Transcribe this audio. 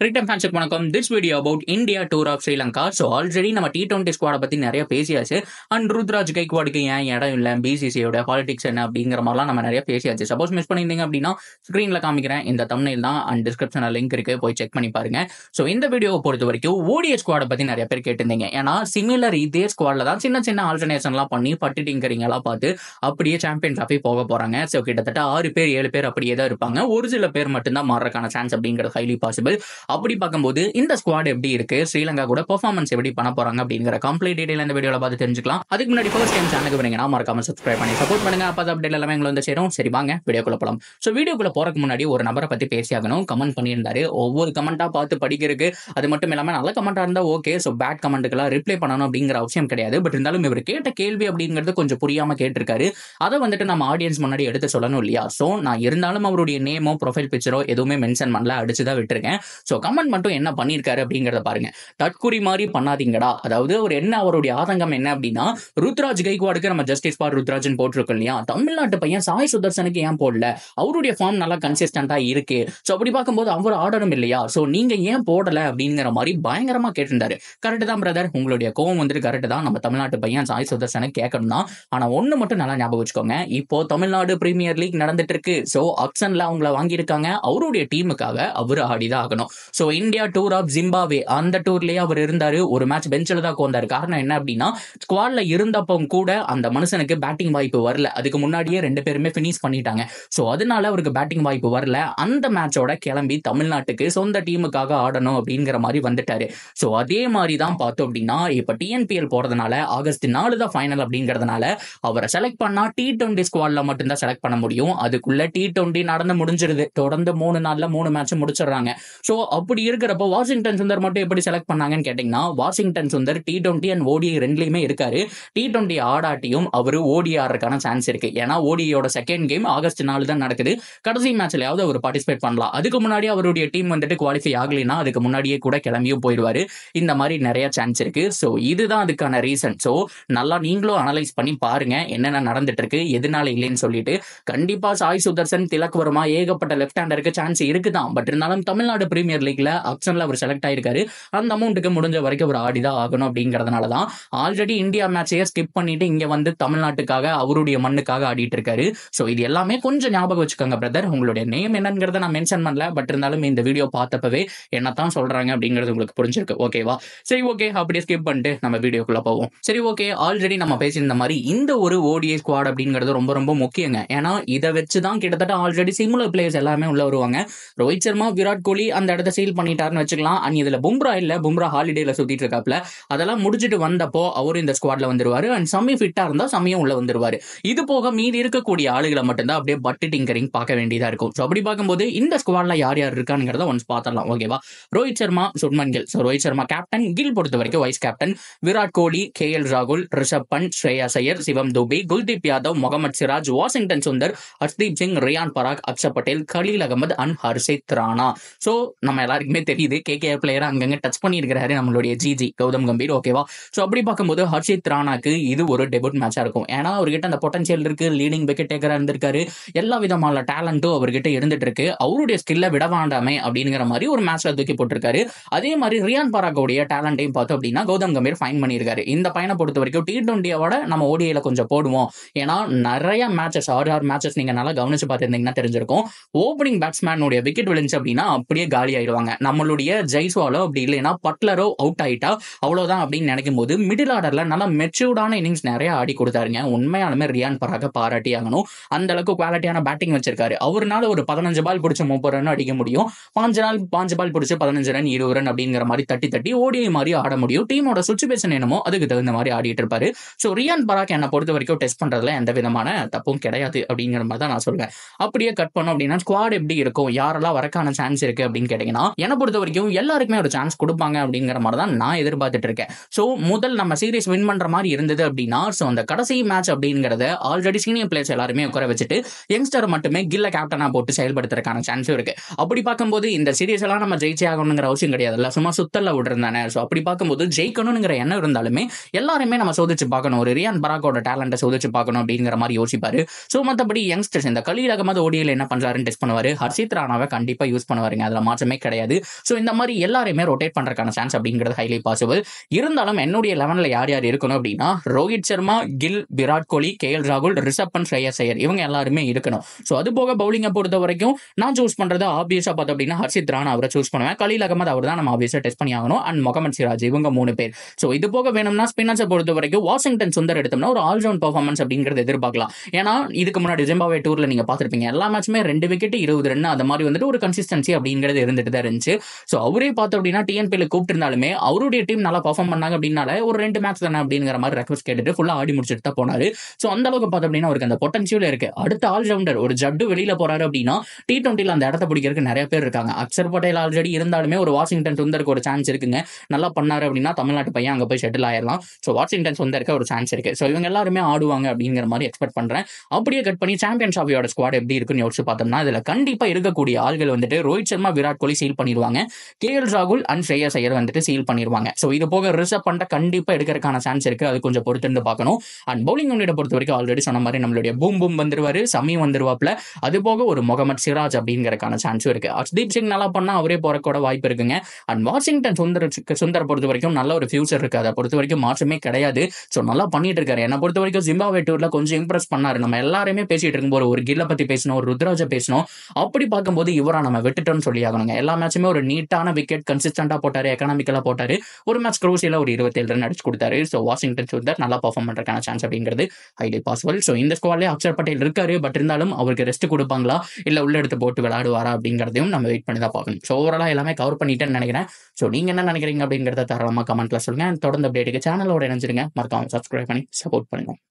cricket ஃபேன்ஸுக்கு வணக்கம் this video about India tour of Sri Lanka so already நம்ம டி டுவெண்ட்டி ஸ்குவாடை பற்றி நிறைய பேசியாச்சு அண்ட் ருத்ராஜ் கைக்வாடுக்கு ஏன் இடம் இல்லை பிசிசியோட பாலிடிக்ஸ் என்ன அப்படிங்கிற மாதிரிலாம் நம்ம நிறைய பேசியாச்சு சப்போஸ் மிஸ் பண்ணியிருந்தீங்க அப்படின்னா ஸ்க்ரீனில் காமிக்கிறேன் இந்த தமிழில் தான் அண்ட் டிஸ்கிரிப்ஷனில் லிங்க் இருக்குது போய் செக் பண்ணி பாருங்க ஸோ இந்த வீடியோவை பொறுத்த வரைக்கும் ஓடிய ஸ்குவாடை பற்றி நிறைய பேர் கேட்டிருந்தீங்க ஏன்னா சிமிலர் இதே ஸ்குவாடில் தான் சின்ன சின்ன ஆல்டர்னேஷன்லாம் பண்ணி பட்டு பார்த்து அப்படியே சாம்பியன் ட்ராஃபி போக போகிறாங்க ஸோ கிட்டத்தட்ட ஆறு பேர் ஏழு பேர் அப்படியே தான் இருப்பாங்க ஒரு சில பேர் மட்டும்தான் மாறக்கான சான்ஸ் அப்படிங்கிறது ஹைலி பாசிபிள் அப்படி பார்க்கும்போது இந்த ஸ்குவாட் எப்படி இருக்கு ஸ்ரீலங்கா கூட பெர்ஃபார்மன்ஸ் எப்படி பண்ண போறாங்க அப்படிங்கிற கம்ப்ளீட் டீடைல் இந்த வீடியோவில் பார்த்து தெரிஞ்சுக்கலாம் அதுக்கு முன்னாடி ஃபர்ஸ்ட் டைம் சேனலுக்கு வரீங்கன்னா மறக்காம சப்ஸ்கிரைப் பண்ணி சப்போர்ட் பண்ணுங்க அப்போ அப்டேட் எல்லாமே வந்து சேரும் சரி வாங்க வீடியோக்குள்ள போகலாம் ஸோ வீடியோக்குள்ள போறதுக்கு முன்னாடி ஒரு நபரை பத்தி பேசியாகணும் கமெண்ட் பண்ணியிருந்தாரு ஒவ்வொரு கமெண்டா பார்த்து படிக்கிறதுக்கு அது மட்டும் இல்லாமல் நல்ல கமெண்டா இருந்தா ஓகே ஸோ பேட் கமெண்ட்டுக்கெல்லாம் ரிப்ளை பண்ணணும் அப்படிங்கிற அவசியம் கிடையாது பட் இருந்தாலும் இவர் கேட்ட கேள்வி அப்படிங்கிறது கொஞ்சம் புரியாம கேட்டிருக்காரு அதை வந்துட்டு நம்ம ஆடியன்ஸ் முன்னாடி எடுத்து சொல்லணும் இல்லையா ஸோ நான் இருந்தாலும் அவருடைய நேமோ ப்ரொஃபைல் பிக்சரோ எதுவுமே மென்ஷன் பண்ணல அடிச்சு தான் விட்டுருக்கேன் ஸோ கமன் மட்டும் என்ன பண்ணியிருக்காரு அப்படிங்கிறத பாருங்க தற்குறி மாதிரி பண்ணாதீங்கடா அதாவது அவர் என்ன அவருடைய ஆதங்கம் என்ன அப்படின்னா ருத்ராஜ் கைக்வாடுக்கு நம்ம ஜஸ்டிஸ் பார் ருத்ராஜன் போட்டிருக்கோம் இல்லையா தமிழ்நாட்டு பையன் சாய் சுதர்சனுக்கு ஏன் போடல அவருடைய ஃபார்ம் நல்லா கன்சிஸ்டண்டா இருக்கு ஸோ அப்படி பார்க்கும்போது அவர் ஆர்டரும் இல்லையா ஸோ நீங்க ஏன் போடல அப்படிங்கிற மாதிரி பயங்கரமா கேட்டிருந்தாரு கரெக்ட் தான் பிரதர் உங்களுடைய கோவம் வந்துட்டு கரெக்ட் தான் நம்ம தமிழ்நாட்டு பையன் சாய் சுதர்சனுக்கு கேட்கணும் தான் ஆனா ஒண்ணு மட்டும் நல்லா ஞாபகம் வச்சுக்கோங்க இப்போ தமிழ்நாடு பிரீமியர் லீக் நடந்துட்டு இருக்கு ஸோ ஆப்ஷன்ல அவங்கள வாங்கியிருக்காங்க அவருடைய டீமுக்காக அவர் ஆடிதான் ஆகணும் so India tour of Zimbabwe அந்த டூர்லேயே அவர் இருந்தார் ஒரு மேட்ச் பெஞ்சில் தான் கோந்தார் காரணம் என்ன அப்படின்னா ஸ்குவாடில் இருந்தப்போ கூட அந்த மனுஷனுக்கு பேட்டிங் வாய்ப்பு வரல அதுக்கு முன்னாடியே ரெண்டு பேருமே ஃபினிஷ் பண்ணிட்டாங்க ஸோ அதனால அவருக்கு பேட்டிங் வாய்ப்பு வரல அந்த மேட்சோட கிளம்பி தமிழ்நாட்டுக்கு சொந்த டீமுக்காக ஆடணும் அப்படிங்கிற மாதிரி வந்துட்டாரு ஸோ அதே மாதிரி தான் பார்த்தோம் அப்படின்னா இப்போ டிஎன்பிஎல் போகிறதுனால ஆகஸ்ட் நாலு தான் ஃபைனல் அப்படிங்கிறதுனால அவரை செலக்ட் பண்ணால் டி டுவெண்ட்டி ஸ்குவாடில் மட்டும்தான் செலக்ட் பண்ண முடியும் அதுக்குள்ளே டி டுவெண்ட்டி நடந்து முடிஞ்சிருது தொடர்ந்து மூணு நாளில் மூணு மேட்ச்சும் முடிச்சிடுறாங்க ஸோ அப்படி இருக்கிறப்போ வாஷிங்டன் சுந்தர் மட்டும் எப்படி செலக்ட் பண்ணாங்கன்னு கேட்டிங்கன்னா Washington Sundar T twenty and ODI ரெண்டுலையுமே இருக்காரு டி டுவெண்ட்டி ஆடாட்டியும் அவர் ஓடி ஆடுறதுக்கான சான்ஸ் இருக்கு ஏன்னா ஓடியோட செகண்ட் கேம் ஆகஸ்ட் நாலு தான் நடக்குது கடைசி மேட்ச்லயாவது அவர் பார்ட்டிசிபேட் பண்ணலாம் அதுக்கு முன்னாடி அவருடைய டீம் வந்துட்டு குவாலிஃபை ஆகலைன்னா அதுக்கு முன்னாடியே கூட கிளம்பியும் போயிடுவாரு இந்த மாதிரி நிறைய சான்ஸ் இருக்கு ஸோ இதுதான் அதுக்கான ரீசன் ஸோ நல்லா நீங்களும் அனலைஸ் பண்ணி பாருங்க என்னென்ன நடந்துட்டு இருக்கு எதனால இல்லைன்னு சொல்லிட்டு கண்டிப்பா சாய் சுதர்சன் திலக் வருமா ஏகப்பட்ட லெஃப்ட் ஹேண்டருக்கு சான்ஸ் இருக்குதான் பட் இருந்தாலும் தமிழ்நாடு பிரீமியர் லீக்ல ஆப்ஷன்ல அவர் செலக்ட் ஆயிருக்காரு அந்த அமௌண்ட்டுக்கு முடிஞ்ச வரைக்கும் அவர் ஆடி தான் ஆகணும் அப்படிங்கிறதுனால தான் ஆல்ரெடி இந்தியா மேட்சையே ஸ்கிப் பண்ணிட்டு இங்க வந்து தமிழ்நாட்டுக்காக அவருடைய மண்ணுக்காக ஆடிட்டு இருக்காரு ஸோ இது எல்லாமே கொஞ்சம் ஞாபகம் வச்சுக்கோங்க பிரதர் உங்களுடைய நேம் என்னங்கிறத நான் மென்ஷன் பண்ணல பட் இருந்தாலும் இந்த வீடியோ பார்த்தப்பவே என்னத்தான் சொல்றாங்க அப்படிங்கிறது உங்களுக்கு புரிஞ்சிருக்கு ஓகேவா சரி ஓகே அப்படியே ஸ்கிப் பண்ணிட்டு நம்ம வீடியோக்குள்ள போவோம் சரி ஓகே ஆல்ரெடி நம்ம பேசியிருந்த மாதிரி இந்த ஒரு ஓடிஏ ஸ்குவாட் அப்படிங்கிறது ரொம்ப ரொம்ப முக்கியங்க ஏன்னா இதை வச்சு தான் கிட்டத்தட்ட ஆல்ரெடி சிமுலர் பிளேயர்ஸ் எல்லாமே உள்ள வருவாங்க ரோஹித் சர்மா விராட் கோலி அந்த இடத்த சீல் பண்ணிட்டாருன்னு வச்சுக்கலாம் அண்ட் இதுல பும்ரா இல்ல பும்ரா ஹாலிடேல சுத்திட்டு இருக்காப்ல அதெல்லாம் முடிச்சுட்டு வந்தப்போ அவரும் இந்த ஸ்குவாட்ல வந்துருவாரு அண்ட் சம்மி ஃபிட்டா இருந்தா சமயம் உள்ள வந்துருவாரு இது போக மீதி இருக்கக்கூடிய ஆளுகளை மட்டும்தான் அப்படியே பட்டு டிங்கரிங் பார்க்க வேண்டியதா இருக்கும் ஸோ அப்படி பார்க்கும்போது இந்த ஸ்குவாட்ல யார் யார் இருக்காங்கிறத ஒன்ஸ் பார்த்துடலாம் ஓகேவா ரோஹித் சர்மா சுட்மன் கில் ஸோ ரோஹித் சர்மா கேப்டன் கில் பொறுத்த வரைக்கும் vice captain Virat Kohli K L ராகுல் ரிஷப் பண்ட் ஸ்ரேயா சையர் சிவம் துபே குல்தீப் யாதவ் முகமது சிராஜ் வாஷிங்டன் சுந்தர் ஹர்ஸ்தீப் சிங் ரியான் பராக் அக்ஷர் பட்டேல் கலீல் அகமது அண்ட் ஹர்ஷித் ராணா ஸோ நம்ம எல்லாருக்குமே தெரியுது கே கே பிளேயர் அங்கங்க டச் பண்ணியிருக்கிறாரு நம்மளுடைய ஜிஜி கௌதம் கம்பீர் ஓகேவா ஸோ அப்படி பார்க்கும்போது ஹர்ஷித் ராணாக்கு இது ஒரு டெபுட் மேட்சா இருக்கும் ஏன்னா அவர்கிட்ட அந்த பொட்டன்சியல் இருக்கு லீடிங் விக்கெட் டேக்கரா இருந்திருக்காரு எல்லா விதமான டேலண்ட்டும் அவர்கிட்ட இருந்துட்டு இருக்கு அவருடைய ஸ்கில்ல விட வேண்டாமே அப்படிங்கிற மாதிரி ஒரு மேட்ச்ல தூக்கி போட்டிருக்காரு அதே மாதிரி ரியான் பாராக்கோடைய டேலண்டையும் பார்த்தோம் அப்படின்னா கௌதம் கம்பீர் ஃபைன் பண்ணியிருக்காரு இந்த பயணம் பொறுத்த வரைக்கும் டி டுவெண்ட்டியை விட நம்ம ஓடியில கொஞ்சம் போடுவோம் ஏன்னா நிறைய மேட்சஸ் ஆறு ஆறு மேட்சஸ் நீங்க நல்லா கவனிச்சு பார்த்துருந்தீங்கன்னா தெரிஞ்சிருக்கும் ஓப்பனிங் பேட்ஸ்மேனுடைய விக்கெட் விழுந்துச்சு அப்படின்னா அப்படியே காலி ஆயிடுவாங்க போயிடுவாங்க நம்மளுடைய ஜெய்ஸ்வாலோ அப்படி இல்லைன்னா பட்லரோ அவுட் ஆயிட்டா அவ்வளோதான் அப்படின்னு நினைக்கும் போது மிடில் ஆர்டர்ல நல்லா மெச்சூர்டான இன்னிங்ஸ் நிறைய ஆடி கொடுத்தாருங்க உண்மையாலுமே ரியான் பராக பாராட்டி ஆகணும் அந்த அளவுக்கு குவாலிட்டியான பேட்டிங் வச்சிருக்காரு அவர்னால ஒரு பதினஞ்சு பால் பிடிச்ச முப்பது ரன் அடிக்க முடியும் பாஞ்சு நாள் பாஞ்சு பால் பிடிச்ச பதினஞ்சு ரன் இருபது ரன் அப்படிங்கிற மாதிரி தட்டி தட்டி ஓடி மாதிரி ஆட முடியும் டீமோட சுச்சுவேஷன் என்னமோ அதுக்கு தகுந்த மாதிரி ஆடிட்டு இருப்பாரு ஸோ ரியான் பராக் என்னை பொறுத்த வரைக்கும் டெஸ்ட் பண்றதுல எந்த விதமான தப்பும் கிடையாது அப்படிங்கிற மாதிரி தான் நான் சொல்றேன் அப்படியே கட் பண்ணோம் அப்படின்னா ஸ்குவாட் எப்படி இருக்கும் யாரெல்லாம் வரக்கான சான்ஸ் இருக்கு அப்படின்னு கேட்டீங்கன்னா அப்படின்னா என்னை பொறுத்த வரைக்கும் எல்லாருக்குமே ஒரு சான்ஸ் கொடுப்பாங்க அப்படிங்கிற மாதிரி தான் நான் எதிர்பார்த்துட்டு இருக்கேன் ஸோ முதல் நம்ம சீரீஸ் வின் பண்ற மாதிரி இருந்தது அப்படின்னா ஸோ அந்த கடைசி மேட்ச் அப்படிங்கிறத ஆல்ரெடி சீனியர் பிளேயர்ஸ் எல்லாருமே உட்கார வச்சுட்டு யங்ஸ்டர் மட்டுமே கில்ல கேப்டனா போட்டு செயல்படுத்துறதுக்கான சான்ஸும் இருக்கு அப்படி பார்க்கும்போது இந்த சீரீஸ் எல்லாம் நம்ம ஜெயிச்சே ஆகணுங்கிற அவசியம் கிடையாதுல்ல சும்மா சுத்தல்ல விட்டுருந்தானே ஸோ அப்படி பார்க்கும்போது ஜெயிக்கணுங்கிற எண்ணம் இருந்தாலுமே எல்லாருமே நம்ம சோதிச்சு பார்க்கணும் ஒரு ரியான் பராக்கோட டேலண்ட்டை சோதிச்சு பார்க்கணும் அப்படிங்கிற மாதிரி யோசிப்பாரு ஸோ மற்றபடி யங்ஸ்டர்ஸ் இந்த கலீலகமாவது ஓடியில் என்ன பண்றாருன்னு டெஸ்ட் பண்ணுவார் ஹர்ஷித் ராணாவை கண்டிப்பாக யூஸ் பண்ணுவாருங்க அதில் மாற்றமே கிடையாது ஸோ இந்த மாதிரி எல்லாருமே ரொட்டேட் பண்ணுறதுக்கான சான்ஸ் அப்படிங்கிறது ஹைலி பாசிபிள் இருந்தாலும் என்னுடைய லெவனில் யார் யார் இருக்கணும் அப்படின்னா ரோஹித் சர்மா கில் விராட் கோலி கே எல் ராகுல் ரிஷப்பன் ஸ்ரேயஸ் ஐயர் இவங்க எல்லாருமே இருக்கணும் ஸோ அது போக பவுலிங்கை பொறுத்த வரைக்கும் நான் சூஸ் பண்ணுறது ஆப்வியஸாக பார்த்தோம் அப்படின்னா ஹர்ஷித் ராணா அவரை சூஸ் பண்ணுவேன் கலில் அகமது அவர் தான் நம்ம ஆப்வியஸாக டெஸ்ட் பண்ணி ஆகணும் அண்ட் முகமது சிராஜ் இவங்க மூணு பேர் ஸோ இது போக வேணும்னா ஸ்பின்னர்ஸை பொறுத்த வரைக்கும் வாஷிங்டன் சுந்தர் எடுத்தோம்னா ஒரு ஆல் ரவுண்ட் பர்ஃபார்மன்ஸ் அப்படிங்கிறது எதிர்பார்க்கலாம் ஏன்னா இதுக்கு முன்னாடி ஜிம்பாவே டூரில் நீங்கள் பார்த்துருப்பீங்க எல்லா மேட்சுமே ரெண்டு விக்கெட் இருபது ரன் அந்த மாதிரி வந்துட்டு ஒரு கன்சிஸ்டன்சி அப்படிங்கிறது இருந்துட்டு தான் இருந்துச்சு ஸோ அவரே பார்த்தோம் அப்படின்னா டிஎன்பியில் கூப்பிட்டுருந்தாலுமே அவருடைய டீம் நல்லா பர்ஃபார்ம் பண்ணாங்க அப்படின்னால ஒரு ரெண்டு மேட்ச் தானே அப்படிங்கிற மாதிரி ரெக்வஸ்ட் கேட்டுட்டு ஃபுல்லாக ஆடி முடிச்சுட்டு தான் போனார் ஸோ அந்த அளவுக்கு பார்த்தோம் அப்படின்னா அவருக்கு அந்த பொட்டன்ஷியல் இருக்கு அடுத்த ஆல்ரவுண்டர் ஒரு ஜட்டு வெளியில் போறாரு அப்படின்னா டி டுவெண்ட்டியில் அந்த இடத்த பிடிக்கிறதுக்கு நிறைய பேர் இருக்காங்க அக்ஷர் பட்டேல் ஆல்ரெடி இருந்தாலுமே ஒரு வாஷிங்டன் சுந்தருக்கு ஒரு சான்ஸ் இருக்குங்க நல்லா பண்ணாரு அப்படின்னா தமிழ்நாட்டு பையன் அங்கே போய் செட்டில் ஆயிடலாம் ஸோ வாஷிங்டன் சுந்தருக்கு ஒரு சான்ஸ் இருக்கு ஸோ இவங்க எல்லாருமே ஆடுவாங்க அப்படிங்கிற மாதிரி எக்ஸ்பெக்ட் பண்றேன் அப்படியே கட் பண்ணி சாம்பியன் ஷாப்பியோட ஸ்குவாட் எப்படி இருக்குன்னு யோசிச்சு பார்த்தோம்னா இதில் கண்டிப்பாக இருக்கக்கூடிய ஆள்கள் வந்துட்டு ரோஹித் சர்மா விராட் கோலி சீல் பண்ணிடுவாங்க கே எல் ராகுல் அண்ட் ஸ்ரேயஸ் ஐயர் வந்துட்டு சீல் பண்ணிடுவாங்க ஸோ இது போக ரிசர்வ் பண்ண கண்டிப்பாக எடுக்கிறதுக்கான சான்ஸ் இருக்குது அது கொஞ்சம் பொறுத்திருந்து பார்க்கணும் அண்ட் பவுலிங் யூனிட பொறுத்த வரைக்கும் ஆல்ரெடி சொன்ன மாதிரி நம்மளுடைய பூம் பூம் வந்துருவாரு சமி வந்துருவாப்ல அது போக ஒரு முகமது சிராஜ் அப்படிங்கிறதுக்கான சான்ஸும் இருக்குது ஹர்ஷ்தீப் சிங் நல்லா பண்ணால் அவரே போகிறக்கூட வாய்ப்பு இருக்குங்க அண்ட் வாஷிங்டன் சுந்தர் சுந்தர் பொறுத்த வரைக்கும் நல்ல ஒரு ஃபியூச்சர் இருக்குது அதை பொறுத்த வரைக்கும் மாற்றமே கிடையாது ஸோ நல்லா பண்ணிட்டு இருக்காரு என்னை பொறுத்த வரைக்கும் ஜிம்பாவே டூரில் கொஞ்சம் இம்ப்ரெஸ் பண்ணாரு நம்ம எல்லாருமே பேசிட்டு இருக்கும்போது ஒரு கில்லை பற்றி பேசணும் ஒரு ருத்ராஜை பேசணும் அப்படி பார்க்கும்போது இவரா நம்ம விட்டுட்டோம்னு சொல்லி ஆகணுங்க எல்லா மேட்சுமே ஒரு நீட்டான விக்கெட் கன்சிஸ்டண்டாக போட்டார் எக்கனாமிக்கலாக போட்டாரு ஒரு மேட்ச் க்ரூசியில் ஒரு இருபத்தேழு ரன் அடிச்சு கொடுத்தாரு ஸோ வாஷிங்டன் சுந்தர் நல்லா பர்ஃபார்ம் பண்றதுக்கான சான்ஸ் அப்படிங்கிறது ஹைலி பாசிபிள் ஸோ இந்த ஸ்குவாட்லேயே அக்ஷர் பட்டேல் இருக்காரு பட் இருந்தாலும் அவருக்கு ரெஸ்ட் கொடுப்பாங்களா இல்லை உள்ள எடுத்து போட்டு விளையாடுவாரா அப்படிங்கிறதையும் நம்ம வெயிட் பண்ணி தான் பார்க்கணும் ஸோ ஓவராலாக எல்லாமே கவர் பண்ணிட்டேன்னு நினைக்கிறேன் ஸோ நீங்கள் என்ன நினைக்கிறீங்க அப்படிங்கிறத தாராளமாக கமெண்ட்ல சொல்லுங்கள் தொடர்ந்து அப்டேட்டுக்கு சேனலோட இணைஞ்சிருங்க மறக்காம சப்ஸ்கிரைப் பண்ணி சப்போர்ட் பண்ணுங்கள்